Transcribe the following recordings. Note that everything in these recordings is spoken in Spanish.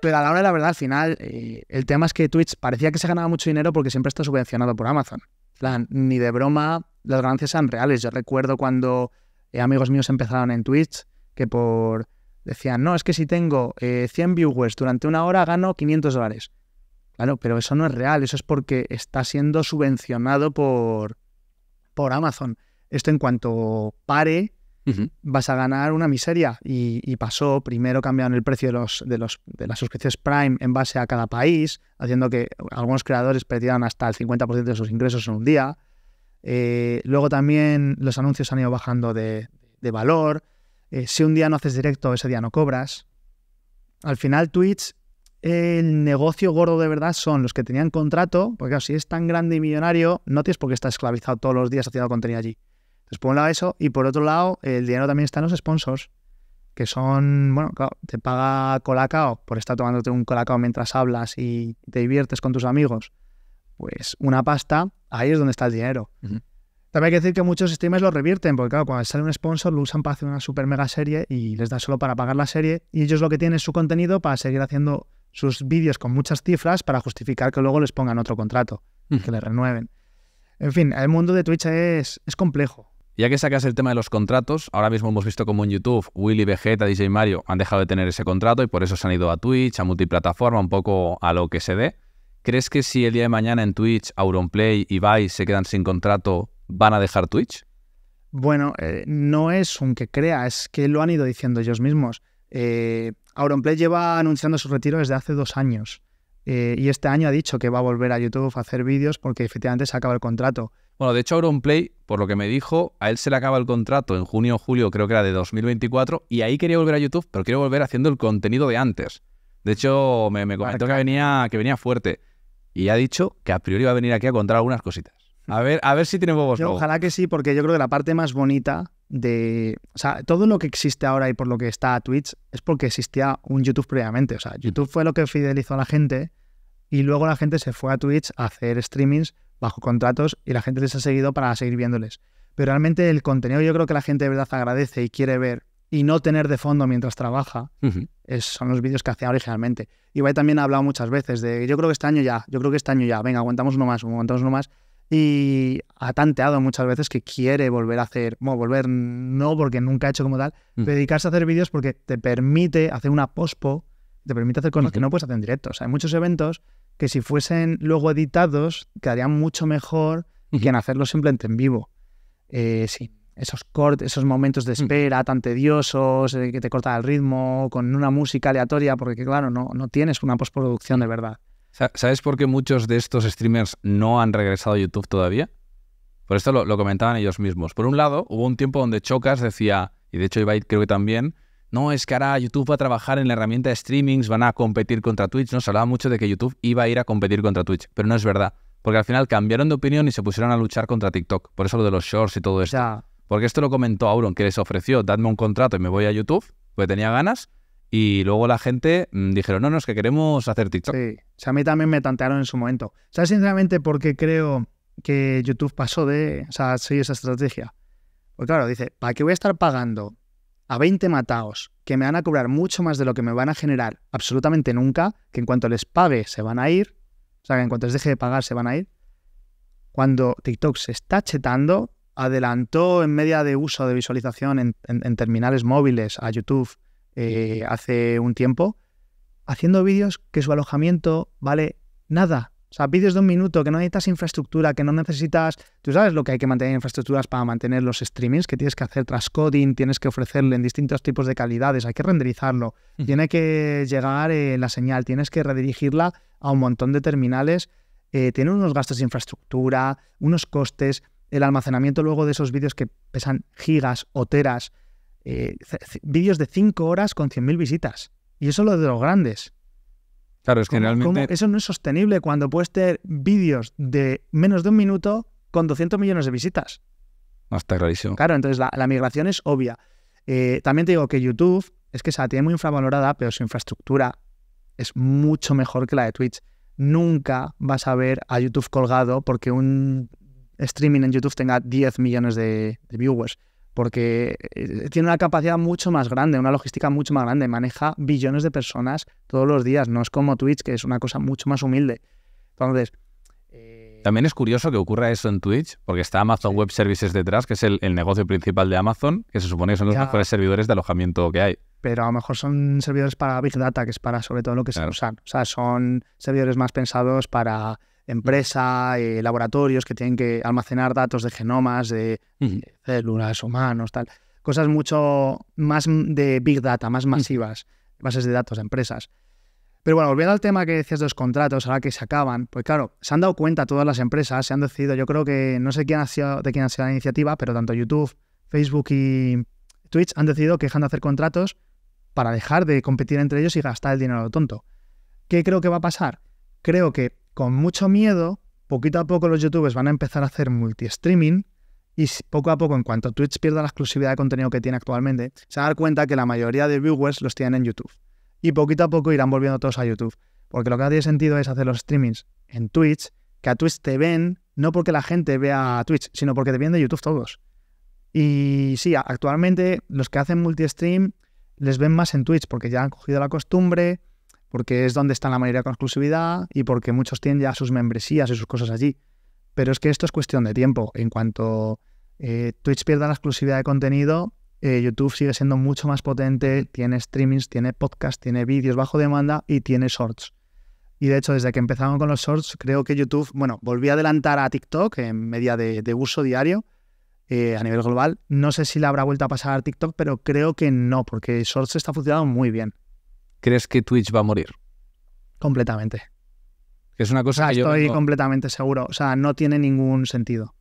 Pero a la hora de la verdad, al final, eh, el tema es que Twitch parecía que se ganaba mucho dinero porque siempre está subvencionado por Amazon. ni de broma, las ganancias son reales. Yo recuerdo cuando eh, amigos míos empezaron en Twitch que por decían, no, es que si tengo 100 eh, viewers durante una hora gano 500 dólares. Claro, pero eso no es real, eso es porque está siendo subvencionado por, por Amazon. Esto en cuanto pare, vas a ganar una miseria. Y, pasó, primero cambiaron el precio de, los, de, los, de las suscripciones Prime en base a cada país, haciendo que algunos creadores perdieran hasta el 50% de sus ingresos en un día. Eh, luego también los anuncios han ido bajando de, valor. Eh, si un día no haces directo, ese día no cobras. Al final, Twitch, el negocio gordo de verdad son los que tenían contrato, porque si es tan grande y millonario, no tienes por qué estar esclavizado todos los días haciendo contenido allí. Entonces, por un lado eso, y por otro lado, el dinero también está en los sponsors, que son, bueno, claro, te paga Colacao por estar tomándote un Colacao mientras hablas y te diviertes con tus amigos. Pues una pasta, ahí es donde está el dinero. También hay que decir que muchos streamers lo revierten, porque claro, cuando sale un sponsor lo usan para hacer una super mega serie y les da solo para pagar la serie y ellos lo que tienen es su contenido para seguir haciendo sus vídeos con muchas cifras para justificar que luego les pongan otro contrato, que le renueven. En fin, el mundo de Twitch es, es complejo. Ya que sacas el tema de los contratos, ahora mismo hemos visto como en YouTube Willy, Vegeta, DJ Mario han dejado de tener ese contrato y por eso se han ido a Twitch, a multiplataforma, un poco a lo que se dé. ¿Crees que si el día de mañana en Twitch, Auronplay y Vice se quedan sin contrato, van a dejar Twitch? Bueno, eh, no es un que crea, es que lo han ido diciendo ellos mismos. Eh, Auronplay lleva anunciando su retiro desde hace dos años eh, y este año ha dicho que va a volver a YouTube a hacer vídeos porque efectivamente se acaba el contrato. Bueno, de hecho, Play, por lo que me dijo, a él se le acaba el contrato en junio o julio, creo que era de 2024, y ahí quería volver a YouTube, pero quiero volver haciendo el contenido de antes. De hecho, me, comentó que venía, que venía fuerte. Y ha dicho que a priori va a venir aquí a contar algunas cositas. A ver, a ver si tiene huevos. Yo, ojalá que sí, porque yo creo que la parte más bonita de. O sea, todo lo que existe ahora y por lo que está a Twitch es porque existía un YouTube previamente. O sea, YouTube fue lo que fidelizó a la gente y luego la gente se fue a Twitch a hacer streamings bajo contratos y la gente les ha seguido para seguir viéndoles. Pero realmente el contenido yo creo que la gente de verdad agradece y quiere ver y no tener de fondo mientras trabaja son los vídeos que hacía originalmente. voy también ha hablado muchas veces de yo creo que este año ya, yo creo que este año ya, venga, aguantamos uno más, aguantamos uno más. Y ha tanteado muchas veces que quiere volver a hacer, bueno, volver no porque nunca ha hecho como tal, dedicarse a hacer vídeos porque te permite hacer una pospo, te permite hacer cosas que no puedes hacer en directo. O sea, hay muchos eventos que si fuesen luego editados, quedarían mucho mejor que en hacerlo simplemente en vivo. Eh, sí, esos cortes, esos momentos de mm. espera tan tediosos, eh, que te cortan el ritmo, con una música aleatoria, porque claro, no, no tienes una postproducción de verdad. ¿Sabes por qué muchos de estos streamers no han regresado a YouTube todavía? Por esto lo, comentaban ellos mismos. Por un lado, hubo un tiempo donde Chocas decía, y de hecho Ibai creo que también, no, es que ahora YouTube va a trabajar en la herramienta de streamings, van a competir contra Twitch, ¿no? Se hablaba mucho de que YouTube iba a ir a competir contra Twitch, pero no es verdad. Porque al final cambiaron de opinión y se pusieron a luchar contra TikTok. Por eso lo de los shorts y todo esto. Porque esto lo comentó Auron, que les ofreció, dadme un contrato y me voy a YouTube, porque tenía ganas. Y luego la gente mm, dijeron, no, no, es que queremos hacer TikTok. Sí, sea, a mí también me tantearon en su momento. O sea, sinceramente, porque creo que YouTube pasó de, o sea, siguió esa estrategia. Pues claro, dice, ¿para qué voy a estar pagando a 20 mataos que me van a cobrar mucho más de lo que me van a generar absolutamente nunca, que en cuanto les pague se van a ir, o sea, que en cuanto les deje de pagar se van a ir. Cuando TikTok se está chetando, adelantó en media de uso de visualización en, terminales móviles a YouTube eh, hace un tiempo, haciendo vídeos que su alojamiento vale nada. O sea, vídeos de un minuto, que no necesitas infraestructura, que no necesitas... Tú sabes lo que hay que mantener infraestructuras para mantener los streamings, que tienes que hacer transcoding, tienes que ofrecerle en distintos tipos de calidades, hay que renderizarlo, mm. tiene que llegar eh, la señal, tienes que redirigirla a un montón de terminales, eh, tiene unos gastos de infraestructura, unos costes, el almacenamiento luego de esos vídeos que pesan gigas o teras, eh, vídeos de 5 horas con 100.000 visitas. Y eso es lo de los grandes. Claro, es que Eso no es sostenible cuando puedes tener vídeos de menos de un minuto con 200 millones de visitas. está clarísimo. Claro, entonces la, migración es obvia. Eh, también te digo que YouTube es que se tiene muy infravalorada, pero su infraestructura es mucho mejor que la de Twitch. Nunca vas a ver a YouTube colgado porque un streaming en YouTube tenga 10 millones de viewers porque eh, tiene una capacidad mucho más grande, una logística mucho más grande, maneja billones de personas todos los días, no es como Twitch, que es una cosa mucho más humilde. Entonces... Eh, También es curioso que ocurra eso en Twitch, porque está Amazon Web Services detrás, que es el, negocio principal de Amazon, que se supone que son los mejores servidores de alojamiento que hay. Pero a lo mejor son servidores para Big Data, que es para sobre todo lo que se usan. O sea, son servidores más pensados para empresa, eh, laboratorios que tienen que almacenar datos de genomas, de, células, humanos, tal. Cosas mucho más de big data, más masivas, bases de datos de empresas. Pero bueno, volviendo al tema que decías de los contratos, ahora que se acaban, pues claro, se han dado cuenta todas las empresas, se han decidido, yo creo que no sé quién ha sido, de quién ha sido la iniciativa, pero tanto YouTube, Facebook y Twitch han decidido que dejan de hacer contratos para dejar de competir entre ellos y gastar el dinero a lo tonto. ¿Qué creo que va a pasar? Creo que con mucho miedo, poquito a poco los youtubers van a empezar a hacer multi-streaming y poco a poco, en cuanto Twitch pierda la exclusividad de contenido que tiene actualmente, se van a dar cuenta que la mayoría de viewers los tienen en YouTube. Y poquito a poco irán volviendo todos a YouTube. Porque lo que hace sentido es hacer los streamings en Twitch, que a Twitch te ven, no porque la gente vea a Twitch, sino porque te vienen de YouTube todos. Y sí, actualmente los que hacen multi-stream les ven más en Twitch porque ya han cogido la costumbre, porque es donde está la mayoría con exclusividad y porque muchos tienen ya sus membresías y sus cosas allí. Pero es que esto es cuestión de tiempo. En cuanto eh, Twitch pierda la exclusividad de contenido, eh, YouTube sigue siendo mucho más potente, tiene streamings, tiene podcasts, tiene vídeos bajo demanda y tiene shorts. Y de hecho, desde que empezaron con los shorts, creo que YouTube, bueno, volví a adelantar a TikTok en media de, uso diario eh, a nivel global. No sé si le habrá vuelto a pasar a TikTok, pero creo que no, porque shorts está funcionando muy bien. ¿crees que Twitch va a morir? Completamente. Es una cosa o Estoy completamente seguro. O sea, no tiene ningún sentido.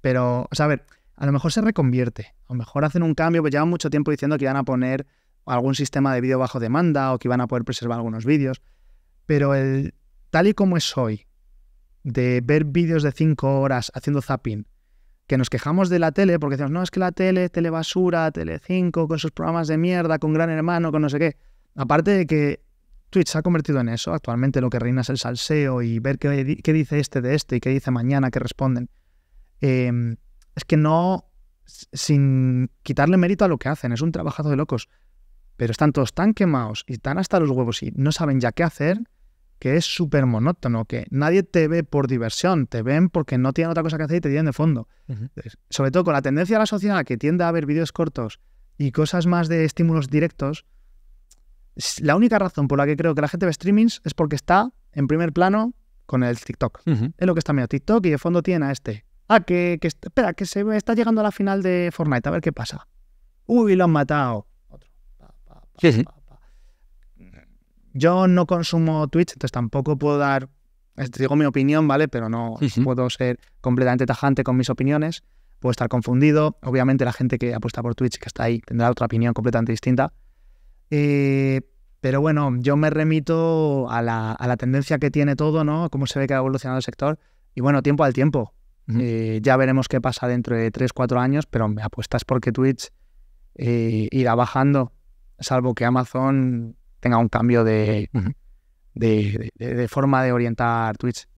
Pero, o sea, a ver, a lo mejor se reconvierte. A lo mejor hacen un cambio, pues llevan mucho tiempo diciendo que iban a poner algún sistema de vídeo bajo demanda o que iban a poder preservar algunos vídeos. Pero el tal y como es hoy, de ver vídeos de cinco horas haciendo zapping, que nos quejamos de la tele porque decimos, no, es que la tele, telebasura, Telecinco, con sus programas de mierda, con Gran Hermano, con no sé qué. Aparte de que Twitch se ha convertido en eso, actualmente lo que reina es el salseo y ver qué, dice este de este y qué dice mañana, qué responden. Em, es que no, sin quitarle mérito a lo que hacen, es un trabajazo de locos, pero están todos tan quemados y tan hasta los huevos y no saben ya qué hacer, que es súper monótono, que nadie te ve por diversión, te ven porque no tienen otra cosa que hacer y te tienen de fondo. sobre todo con la tendencia de la sociedad que tiende a ver vídeos cortos y cosas más de estímulos directos, la única razón por la que creo que la gente ve streamings es porque está en primer plano con el TikTok. Es lo que está medio TikTok y de fondo tiene a este. Ah, que, espera, que se está llegando a la final de Fortnite, a ver qué pasa. Uy, lo han matado. Otro. Yo no consumo Twitch, entonces tampoco puedo dar, este, digo mi opinión, ¿vale? Pero no puedo ser completamente tajante con mis opiniones, puedo estar confundido. Obviamente la gente que apuesta por Twitch, que está ahí, tendrá otra opinión completamente distinta. Eh, pero bueno, yo me remito a la, tendencia que tiene todo, ¿no? Cómo se ve que ha evolucionado el sector. Y bueno, tiempo al tiempo. Eh, ya veremos qué pasa dentro de 3, 4 años, pero me apuestas porque Twitch eh, irá bajando, salvo que Amazon tenga un cambio de forma de orientar Twitch.